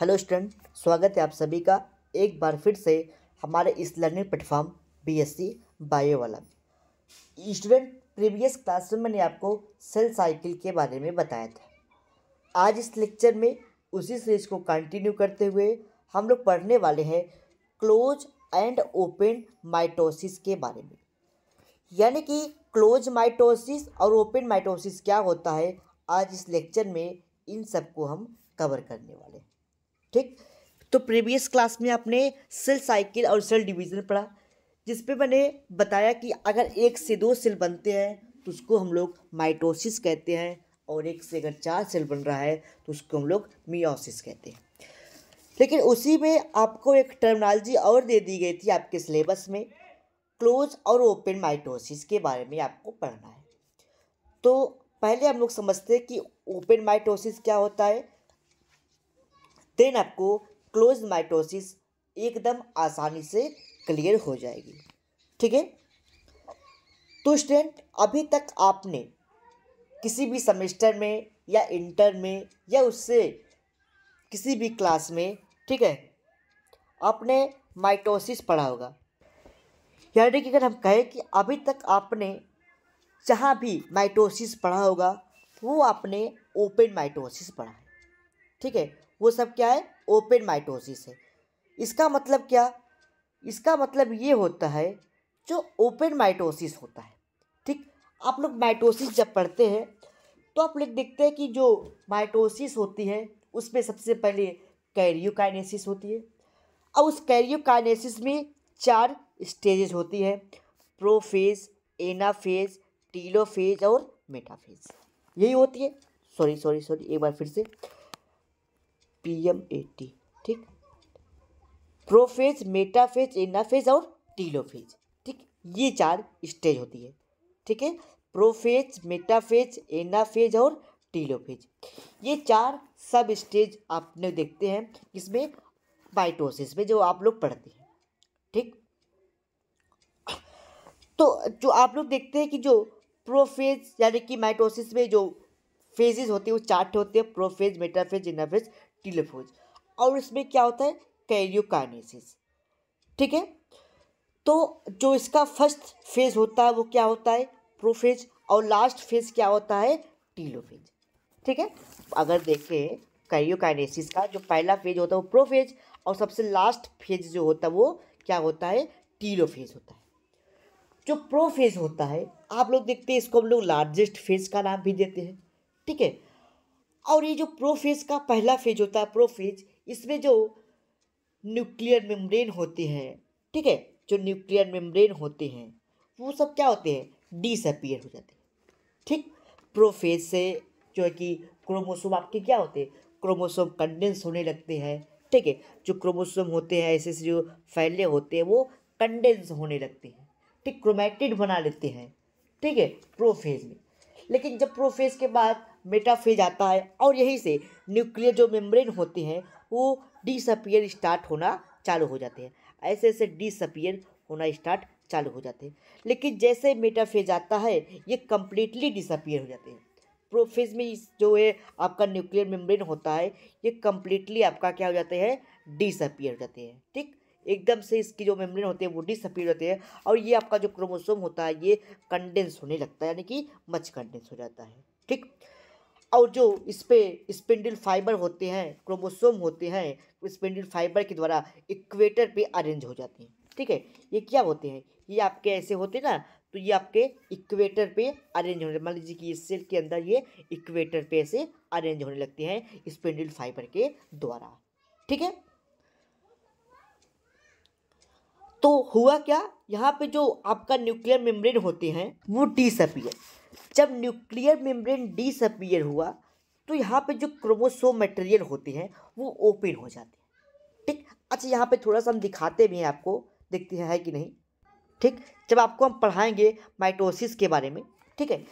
hello student स्वागत है आप सभी का एक बार फिर से हमारे इस लर्निंग प्लेटफॉर्म बीएससी बायो वाला स्टूडेंट प्रीवियस क्लास में मैंने आपको सेल साइकिल के बारे में बताया था आज इस लेक्चर में उसी सीरीज को कंटिन्यू करते हुए हम लोग पढ़ने वाले हैं क्लोज एंड ओपन माइटोसिस के बारे में यानी कि क्लोज माइटोसिस और ओपन माइटोसिस क्या होता है आज इस लेक्चर में इन सबको हम कवर करने वाले हैं ठीक तो प्रीवियस क्लास में आपने सेल साइकिल और सेल डिवीज़न पढ़ा जिस पे मैंने बताया कि अगर एक से दो सेल बनते हैं तो उसको हम लोग माइटोसिस कहते हैं और एक से अगर चार सेल बन रहा है तो उसको हम लोग मियोसिस कहते हैं लेकिन उसी में आपको एक टर्मिनोलॉजी और दे दी गई थी आपके सिलेबस में क्लोज और ओपन माइटोसिस के बारे में आपको पढ़ना है तो पहले हम लोग समझते हैं कि ओपन माइटोसिस क्या होता है देन आपको क्लोज माइटोसिस एकदम आसानी से क्लियर हो जाएगी ठीक है तो स्टूडेंट अभी तक आपने किसी भी सेमेस्टर में या इंटर में या उससे किसी भी क्लास में ठीक है आपने माइटोसिस पढ़ा होगा यानी कि अगर हम कहें कि अभी तक आपने जहाँ भी माइटोसिस पढ़ा होगा वो आपने ओपन माइटोसिस पढ़ा है ठीक है वो सब क्या है ओपन माइटोसिस है इसका मतलब क्या इसका मतलब ये होता है जो ओपन माइटोसिस होता है ठीक आप लोग माइटोसिस जब पढ़ते हैं तो आप लोग देखते हैं कि जो माइटोसिस होती है उसमें सबसे पहले कैरियोकाइनेसिस होती है और उस कैरियोकाइनेसिस में चार स्टेजेस होती है प्रोफेज एनाफेज टीलोफेज और मेटाफेज यही होती है सॉरी सॉरी सॉरी एक बार फिर से पी एम ए टी ठीक प्रोफेज मेटाफेज एनाफेज और टीलोफेज ठीक ये चार स्टेज होती है ठीक है प्रोफेज मेटाफेज एनाफेज और टीलोफेज ये चार सब स्टेज आपने देखते हैं इसमें माइटोसिस में जो आप लोग पढ़ते हैं ठीक तो जो आप लोग देखते हैं कि जो प्रोफेज यानी कि माइटोसिस में जो फेजेस होते हैं वो चार्ट होते हैं प्रोफेज मेटाफेज इनाफेज टिलोफोज और इसमें क्या होता है कैरियोकाइनेसिस ठीक है तो जो इसका फर्स्ट फेज होता है वो क्या होता है प्रोफेज और लास्ट फेज क्या होता है टीलोफेज ठीक है अगर देखें कैरियोकाइनेसिस का जो पहला फेज होता है वो प्रोफेज और सबसे लास्ट फेज जो होता है वो क्या होता है टीलोफेज होता है जो प्रोफेज होता है आप लोग देखते हैं इसको हम लोग लार्जेस्ट फेज का नाम भी देते हैं ठीक है और ये जो प्रोफेज का पहला फेज होता है प्रोफेज इसमें जो न्यूक्लियर मेम्ब्रेन होते हैं ठीक है जो न्यूक्लियर मेम्ब्रेन होते हैं वो सब क्या होते हैं डिसअपियर हो जाते हैं ठीक प्रोफेज से जो है कि क्रोमोसोम आपके क्या होते हैं क्रोमोसोम कंडेंस होने लगते हैं ठीक है जो क्रोमोसोम होते हैं ऐसे जो फैले होते हैं वो कंडेंस होने लगते हैं ठीक क्रोमेटिड बना लेते हैं ठीक है प्रोफेज में लेकिन जब प्रोफेज के बाद मेटाफेज आता है और यहीं से न्यूक्लियर जो मेम्ब्रेन होते हैं वो डिसअपियर स्टार्ट होना चालू हो जाते हैं ऐसे ऐसे डिसअपियर होना स्टार्ट चालू हो जाते हैं लेकिन जैसे मेटाफेज आता है ये कम्प्लीटली डिसअपियर हो जाते हैं प्रोफेज में जो है आपका न्यूक्लियर मेम्ब्रेन होता है ये कम्प्लीटली आपका क्या हो जाते हैं डिसअपियर हो जाते हैं ठीक एकदम से इसकी जो मेम्ब्रेन होती है वो डिसअपियर होते हैं और ये आपका जो क्रोमोसोम होता है ये कंडेंस होने लगता है यानी कि मच कंडेंस हो जाता है ठीक और जो इस पर स्पिंडल फाइबर होते हैं क्रोमोसोम होते हैं स्पिंडल फाइबर के द्वारा इक्वेटर पे अरेंज हो जाते हैं ठीक है ये क्या होते हैं ये आपके ऐसे होते ना तो ये आपके इक्वेटर पे अरेंज होने मान लीजिए कि इस सेल के अंदर ये इक्वेटर पे ऐसे अरेंज होने लगते हैं स्पिंडल फाइबर के द्वारा ठीक है तो हुआ क्या यहाँ पे जो आपका न्यूक्लियर मेम्ब्रेन होते हैं वो डिसअपियर जब न्यूक्लियर मेम्ब्रेन डिसअपियर हुआ तो यहाँ पे जो क्रोमोसोम मटेरियल होते हैं वो ओपन हो जाते हैं ठीक अच्छा यहाँ पे थोड़ा सा हम दिखाते भी हैं आपको देखते हैं है कि नहीं ठीक जब आपको हम पढ़ाएंगे माइटोसिस के बारे में ठीक है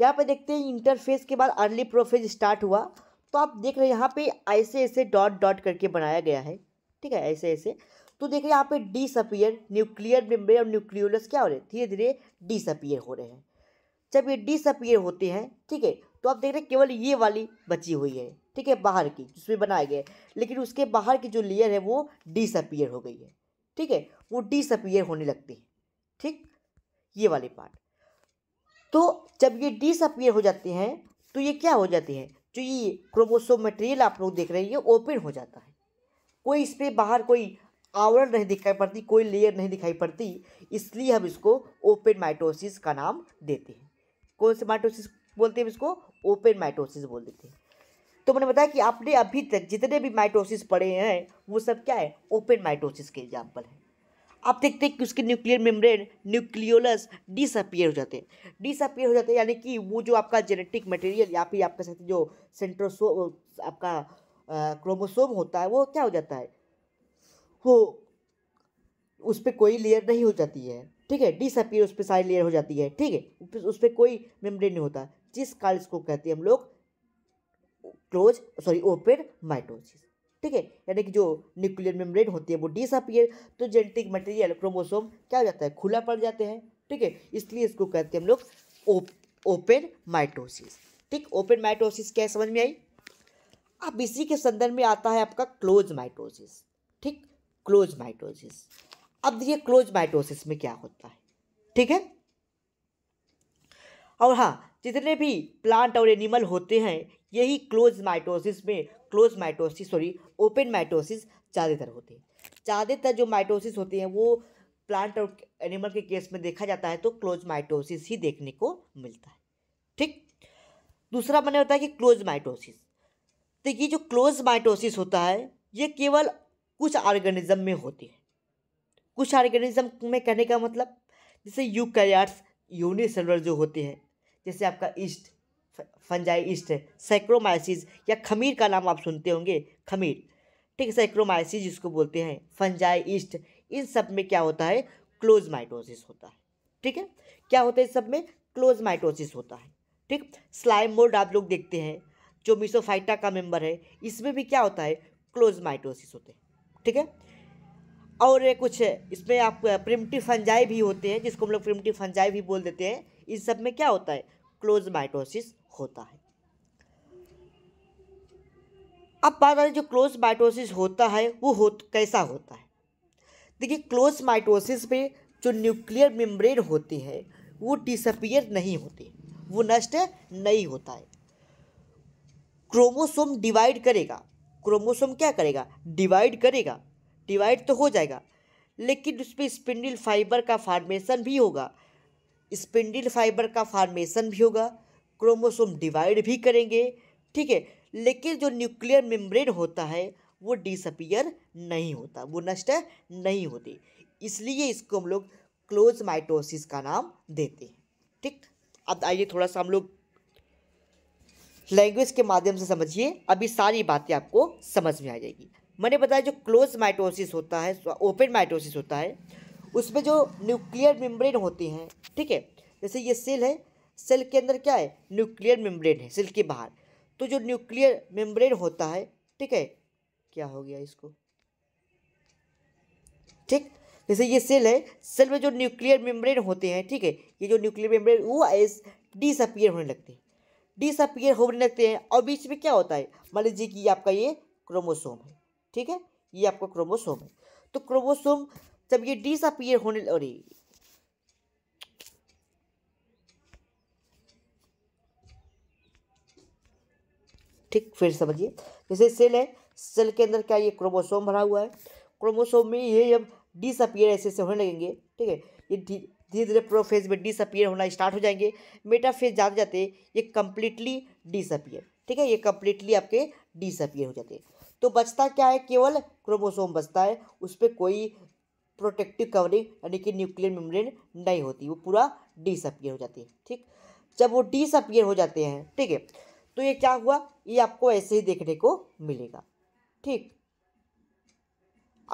यहाँ पे देखते हैं इंटरफेस के बाद अर्ली प्रोफेज स्टार्ट हुआ तो आप देख रहे हैं यहाँ पे ऐसे ऐसे डॉट डॉट करके बनाया गया है ठीक है ऐसे ऐसे तो देखिए यहाँ पे डिसअपियर न्यूक्लियर मेम्ब्रेन और न्यूक्लियोलस क्या हो रहे हैं धीरे धीरे डिसअपियर हो रहे हैं जब ये डिसअपियर होते हैं ठीक है तो आप देख रहे हैं केवल ये वाली बची हुई है ठीक है बाहर की जिसमें बनाए गए लेकिन उसके बाहर की जो लेयर है वो डिसअपियर हो गई है ठीक है वो डिसअपियर होने लगती है ठीक ये वाली पार्ट तो जब ये डिसअपियर हो जाते हैं तो ये क्या हो जाती है जो ये क्रोमोसोम मटेरियल आप लोग देख रहे हैं ये ओपन हो जाता है कोई इस पर बाहर कोई आवरण नहीं दिखाई पड़ती कोई लेयर नहीं दिखाई पड़ती इसलिए हम इसको ओपन माइटोसिस का नाम देते हैं कौन से माइटोसिस बोलते हैं इसको ओपन माइटोसिस बोल देते हैं तो मैंने बताया कि आपने अभी तक जितने भी माइटोसिस पढ़े हैं वो सब क्या है ओपन माइटोसिस के एग्जाम्पल है आप देखते हैं कि उसके न्यूक्लियर मेम्ब्रेन न्यूक्लियोलस डिसअपियर हो जाते हैं डिसअपियर हो जाते हैं यानी कि वो जो आपका जेनेटिक मटेरियल या फिर आपके साथ जो सेंट्रोसो आपका क्रोमोसोम होता है वो क्या हो जाता है को उस पर कोई लेयर नहीं हो जाती है ठीक है डिसअपियर उस पर सारी लेयर हो जाती है ठीक है उस पर कोई मेम्ब्रेन नहीं होता जिस कारण इसको कहते हैं हम लोग क्लोज सॉरी ओपन माइटोसिस ठीक है यानी कि जो न्यूक्लियर मेम्ब्रेन होती है वो डिसअपियर तो जेनेटिक मटेरियल क्रोमोसोम क्या हो जाता है खुला पड़ जाते हैं ठीक है इसलिए इसको कहते हैं हम लोग ओप, ओपन माइटोसिस ठीक ओपन माइटोसिस क्या समझ में आई अब इसी के संदर्भ में आता है आपका क्लोज माइटोसिस ठीक क्लोज माइटोसिस अब ये क्लोज माइटोसिस में क्या होता है ठीक है और हाँ जितने भी प्लांट और एनिमल होते हैं यही क्लोज माइटोसिस में close mitosis sorry open mitosis ज़्यादातर होते हैं ज़्यादातर जो माइटोसिस होते हैं वो प्लांट और एनिमल के केस में देखा जाता है तो क्लोज माइटोसिस ही देखने को मिलता है ठीक दूसरा मैंने बताया कि क्लोज माइटोसिस तो ये जो क्लोज माइटोसिस होता है ये केवल कुछ ऑर्गेनिज्म में होती है कुछ ऑर्गेनिज्म में कहने का मतलब जैसे यूकैरियोट्स यूनिसेलर जो होते हैं जैसे आपका ईस्ट फंजाई ईस्ट है साइक्रोमाइसिस या खमीर का नाम आप सुनते होंगे खमीर ठीक है साइक्रोमाइसिस जिसको बोलते हैं फंजाई ईस्ट इन सब में क्या होता है क्लोज माइटोसिस होता है ठीक है क्या होता है इस सब में क्लोज माइटोसिस होता है ठीक स्लाइम मोल्ड आप लोग देखते हैं जो मिसोफाइटा का मेंबर है इसमें भी क्या होता है क्लोज माइटोसिस होते हैं ठीक है और ये कुछ इसमें आप प्रिमटिव फंजाई भी होते हैं जिसको हम लोग प्रिमटिव फंजाई भी बोल देते हैं इन सब में क्या होता है क्लोज माइटोसिस होता है अब बात आ जो क्लोज माइटोसिस होता है वो हो कैसा होता है देखिए क्लोज माइटोसिस में जो न्यूक्लियर मेम्ब्रेन होती है वो डिसअपियर नहीं होती वो नष्ट नहीं होता है क्रोमोसोम डिवाइड करेगा क्रोमोसोम क्या करेगा डिवाइड करेगा डिवाइड तो हो जाएगा लेकिन उसमें स्पिंडल फाइबर का फार्मेशन भी होगा स्पिंडल फाइबर का फार्मेशन भी होगा क्रोमोसोम डिवाइड भी करेंगे ठीक है लेकिन जो न्यूक्लियर मेम्ब्रेन होता है वो डिसअपियर नहीं होता वो नष्ट नहीं होती इसलिए इसको हम लोग क्लोज माइटोसिस का नाम देते हैं ठीक अब आइए थोड़ा सा हम लोग लैंग्वेज के माध्यम से समझिए अभी सारी बातें आपको समझ में आ जाएगी मैंने बताया जो क्लोज माइटोसिस होता है ओपन माइटोसिस होता है उसमें जो न्यूक्लियर मेम्ब्रेन होती हैं ठीक है जैसे ये सेल है सेल के अंदर क्या है न्यूक्लियर मेम्ब्रेन है सेल के बाहर तो जो न्यूक्लियर मेम्ब्रेन होता है ठीक है क्या हो गया इसको ठीक जैसे ये सेल है सेल में जो न्यूक्लियर मेम्ब्रेन होते हैं ठीक है ये जो न्यूक्लियर मेम्ब्रेन वो एस डिसअपियर होने लगते हैं डिसअपियर होने लगते हैं और बीच में क्या होता है मान लीजिए कि आपका ये क्रोमोसोम है ठीक है ये आपका क्रोमोसोम है तो क्रोमोसोम जब ये डिसअपियर होने अरे ठीक फिर समझिए जैसे सेल है सेल के अंदर क्या ये क्रोमोसोम भरा हुआ है क्रोमोसोम में ये जब डिसअपियर ऐसे ऐसे होने लगेंगे ठीक है ये धीरे धीरे प्रोफेज में डिसअपियर होना स्टार्ट हो जाएंगे मेटाफेज जाते जाते ये कम्प्लीटली डिसअपियर ठीक है ये कम्प्लीटली आपके डिसअपियर हो जाते हैं तो बचता क्या है केवल क्रोमोसोम बचता है उस पर कोई प्रोटेक्टिव कवरिंग यानी कि न्यूक्लियर मेम्ब्रेन नहीं होती वो पूरा डिसअपियर हो जाती है ठीक जब वो डिसअपियर हो जाते हैं ठीक है तो ये क्या हुआ ये आपको ऐसे ही देखने को मिलेगा ठीक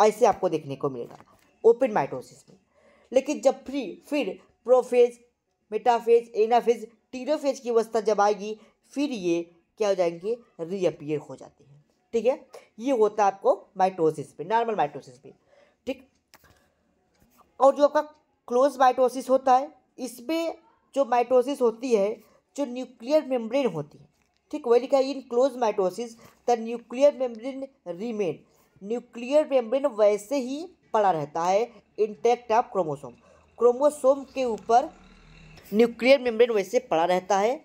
ऐसे आपको देखने को मिलेगा ओपन माइटोसिस में लेकिन जब फ्री फिर प्रोफेज मेटाफेज एनाफेज टीरोफेज की अवस्था जब आएगी फिर ये क्या हो जाएंगे रीअपियर हो जाती है ठीक है ये होता है आपको माइटोसिस पे नॉर्मल माइटोसिस पे ठीक और जो आपका क्लोज माइटोसिस होता है इसमें जो माइटोसिस होती है जो न्यूक्लियर मेम्ब्रेन होती है ठीक वही लिखा है in close mitosis the nuclear membrane remain nuclear membrane वैसे ही पड़ा रहता है इंटैक्ट ऑफ क्रोमोसोम क्रोमोसोम के ऊपर न्यूक्लियर मेम्ब्रेन वैसे पड़ा रहता है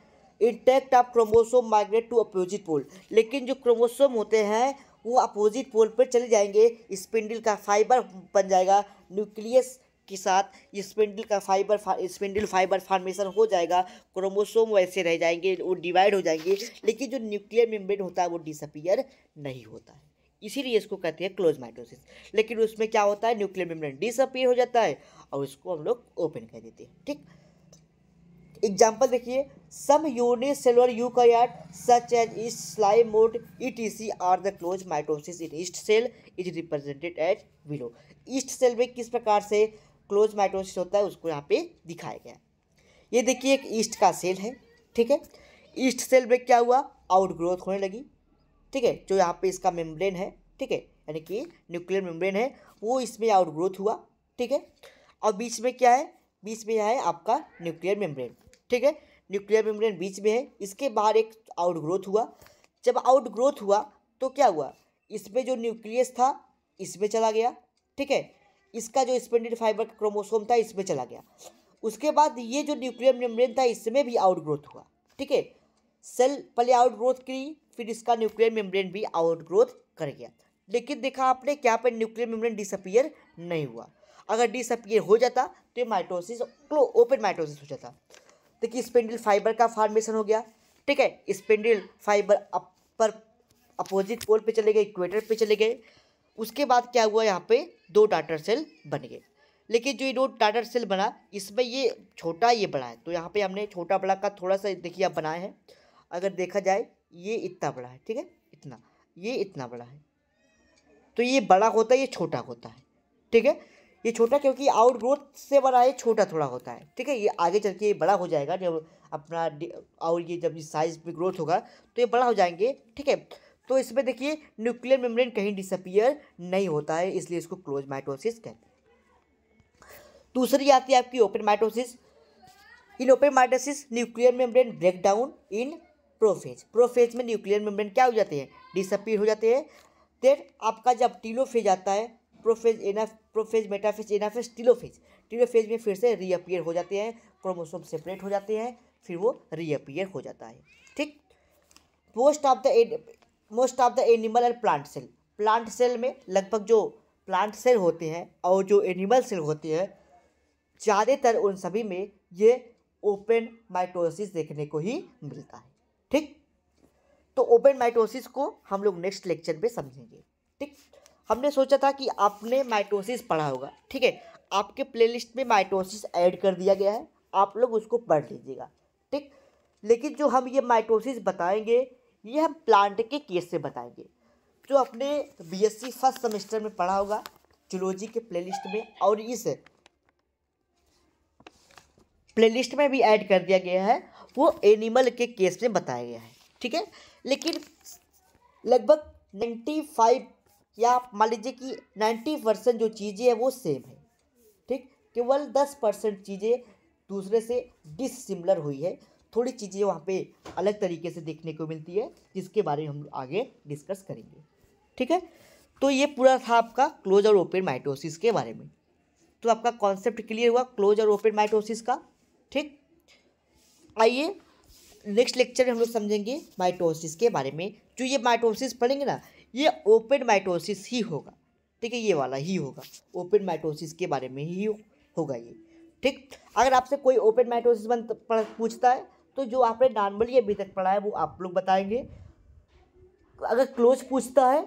intact of chromosome migrate to opposite pole लेकिन जो क्रोमोसोम होते हैं वो अपोजिट पोल पर चले जाएंगे स्पिंडल का फाइबर बन जाएगा न्यूक्लियस के साथ स्पिंडल का फाइबर फा, स्पिंडल फाइबर फॉर्मेशन हो जाएगा क्रोमोसोम वैसे रह जाएंगे वो डिवाइड हो जाएंगे लेकिन जो न्यूक्लियर मेम्ब्रेन होता है वो डिसअपियर नहीं होता है इसीलिए इसको कहते हैं क्लोज माइटोसिस लेकिन उसमें क्या होता है न्यूक्लियर मेम्ब्रेन डिसअपियर हो जाता है और उसको हम लोग ओपन कर देते हैं ठीक एग्जाम्पल देखिए some unicellular eukaryote such as is T C R the close mitosis in yeast cell is represented as below yeast cell में किस प्रकार से क्लोज माइटोसिस होता है उसको यहाँ पे दिखाया गया ये देखिए एक ईस्ट का सेल है ठीक है ईस्ट सेल में क्या हुआ आउट ग्रोथ होने लगी ठीक है जो यहाँ पे इसका मेम्ब्रेन है ठीक है यानी कि न्यूक्लियर मेम्ब्रेन है वो इसमें आउटग्रोथ हुआ ठीक है और बीच में क्या है बीच में है आपका न्यूक्लियर मेम्ब्रेन ठीक है न्यूक्लियर मेम्ब्रेन बीच में है इसके बाहर एक आउटग्रोथ हुआ जब आउटग्रोथ हुआ तो क्या हुआ इसमें जो न्यूक्लियस था इसमें चला गया ठीक है इसका जो स्पेंडेड फाइबर का क्रोमोसोम था इसमें चला गया उसके बाद ये जो न्यूक्लियर मेम्ब्रेन था इसमें भी आउटग्रोथ हुआ ठीक है सेल पहले आउट ग्रोथ की फिर इसका न्यूक्लियर मेम्ब्रेन भी आउट ग्रोथ कर गया लेकिन देखा आपने क्या यहाँ पर न्यूक्लियर मेम्ब्रेन डिसअपियर नहीं हुआ अगर डिसअपियर हो जाता तो ये माइटोसिस ओपन माइटोसिस हो जाता देखिए स्पेंडिल फाइबर का फॉर्मेशन हो गया ठीक है स्पेंडिल फाइबर अपर अपोजिट पोल पे चले गए इक्वेटर पे चले गए उसके बाद क्या हुआ यहाँ पे दो डाटर सेल बन गए लेकिन जो ये दो डाटर सेल बना इसमें ये छोटा ये बड़ा है तो यहाँ पे हमने छोटा बड़ा का थोड़ा सा देखिए आप बनाए हैं अगर देखा जाए ये इतना बड़ा है ठीक है इतना ये इतना बड़ा है तो ये बड़ा होता है ये छोटा होता है ठीक है ये छोटा क्योंकि आउट ग्रोथ से बड़ा है छोटा थोड़ा होता है ठीक है ये आगे चल के ये बड़ा हो जाएगा जब अपना और ये जब साइज में ग्रोथ होगा तो ये बड़ा हो जाएंगे ठीक है तो इसमें देखिए न्यूक्लियर मेम्ब्रेन कहीं डिसअपियर नहीं होता है इसलिए इसको क्लोज माइटोसिस कहते हैं दूसरी आती है आपकी open mitosis in open mitosis nuclear membrane break down in prophase prophase में न्यूक्लियर मेम्ब्रेन क्या हो जाते हैं डिसअपीयर हो जाते हैं देन आपका जब टीलोफेज आता है prophase ana prophase metaphase anaphase telophase telophase में फिर से रीअपियर हो जाते हैं क्रोमोसोम सेपरेट हो जाते हैं फिर वो रीअपियर हो जाता है ठीक most of the most of the animal and plant cell plant cell में लगभग जो प्लांट सेल होते हैं और जो एनिमल सेल होते हैं ज़्यादातर उन सभी में ये ओपन माइटोसिस देखने को ही मिलता है ठीक तो ओपन माइटोसिस को हम लोग नेक्स्ट लेक्चर में समझेंगे ठीक हमने सोचा था कि आपने माइटोसिस पढ़ा होगा ठीक है आपके प्लेलिस्ट में माइटोसिस ऐड कर दिया गया है आप लोग उसको पढ़ लीजिएगा ठीक लेकिन जो हम ये माइटोसिस बताएंगे ये हम प्लांट के केस से बताएंगे जो अपने बीएससी फर्स्ट सेमेस्टर में पढ़ा होगा जुलोजी के प्लेलिस्ट में और इस प्लेलिस्ट में भी ऐड कर दिया गया है वो एनिमल के केस में बताया गया है ठीक है लेकिन लगभग नाइन्टी फाइव या मान लीजिए कि नाइन्टी परसेंट जो चीज़ें हैं वो सेम है ठीक केवल दस परसेंट चीज़ें दूसरे से डिसिमिलर हुई है थोड़ी चीज़ें वहाँ पे अलग तरीके से देखने को मिलती है जिसके बारे में हम आगे डिस्कस करेंगे ठीक है तो ये पूरा था आपका क्लोज और ओपन माइटोसिस के बारे में तो आपका कॉन्सेप्ट क्लियर हुआ क्लोज और ओपन माइटोसिस का ठीक आइए नेक्स्ट लेक्चर में हम लोग समझेंगे माइटोसिस के बारे में जो ये माइटोसिस पढ़ेंगे ना ये ओपन माइटोसिस ही होगा ठीक है ये वाला ही होगा ओपन माइटोसिस के बारे में ही होगा ये ठीक अगर आपसे कोई ओपन माइटोसिस बन पूछता है तो जो आपने नॉर्मली अभी तक पढ़ा है वो आप लोग बताएंगे अगर क्लोज पूछता है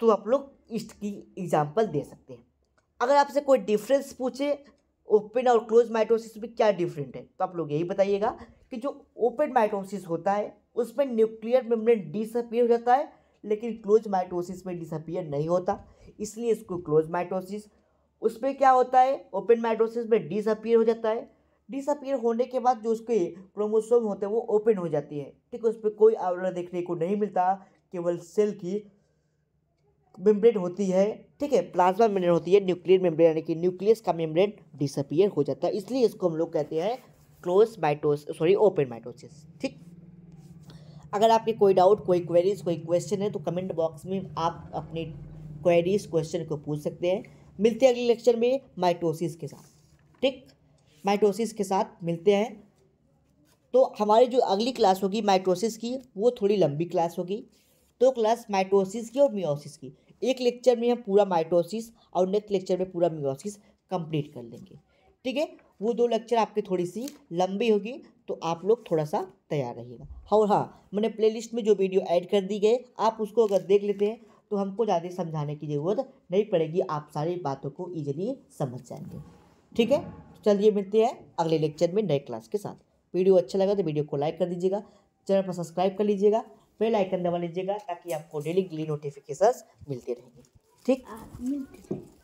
तो आप लोग इसकी की एग्जाम्पल दे सकते हैं अगर आपसे कोई डिफरेंस पूछे ओपन और क्लोज माइटोसिस में क्या डिफरेंट है तो आप लोग यही बताइएगा कि जो ओपन माइटोसिस होता है उसमें न्यूक्लियर मेम्ब्रेन डिसअपियर हो जाता है लेकिन क्लोज माइटोसिस में डिसअपियर नहीं होता इसलिए इसको क्लोज माइटोसिस उसमें क्या होता है ओपन माइटोसिस में डिसअपियर हो जाता है डिसअपियर होने के बाद जो उसके क्रोमोसोम होते हैं वो ओपन हो जाती है ठीक है उस पर कोई आवरण देखने को नहीं मिलता केवल सेल की मेम्ब्रेन होती है ठीक है प्लाज्मा मेम्ब्रेन होती है न्यूक्लियर मेम्ब्रेन यानी कि न्यूक्लियस का मेम्ब्रेन डिसअपियर हो जाता है इसलिए इसको हम लोग कहते हैं close mitosis sorry open mitosis ठीक अगर आपके कोई डाउट कोई क्वेरीज कोई क्वेश्चन है तो कमेंट बॉक्स में आप अपने क्वेरीज क्वेश्चन को पूछ सकते हैं मिलते हैं अगले लेक्चर में माइटोसिस के साथ ठीक माइटोसिस के साथ मिलते हैं तो हमारी जो अगली क्लास होगी माइटोसिस की वो थोड़ी लंबी क्लास होगी तो क्लास माइटोसिस की और मियोसिस की एक लेक्चर में हम पूरा माइटोसिस और नेक्स्ट लेक्चर में पूरा मियोसिस कंप्लीट कर लेंगे ठीक है वो दो लेक्चर आपकी थोड़ी सी लंबी होगी तो आप लोग थोड़ा सा तैयार रहिएगा और हाँ मैंने प्लेलिस्ट में जो वीडियो ऐड कर दी गए आप उसको अगर देख लेते हैं तो हमको ज़्यादा समझाने की ज़रूरत नहीं पड़ेगी आप सारी बातों को ईजिली समझ जाएंगे ठीक है तो चलिए मिलते हैं अगले लेक्चर में नए क्लास के साथ वीडियो अच्छा लगा तो वीडियो को लाइक कर दीजिएगा चैनल पर सब्सक्राइब कर लीजिएगा बेल आइकन दबा लीजिएगा ताकि आपको डेली ग्ली नोटिफिकेशन नोटिफिकेशंस मिलते रहेंगे ठीक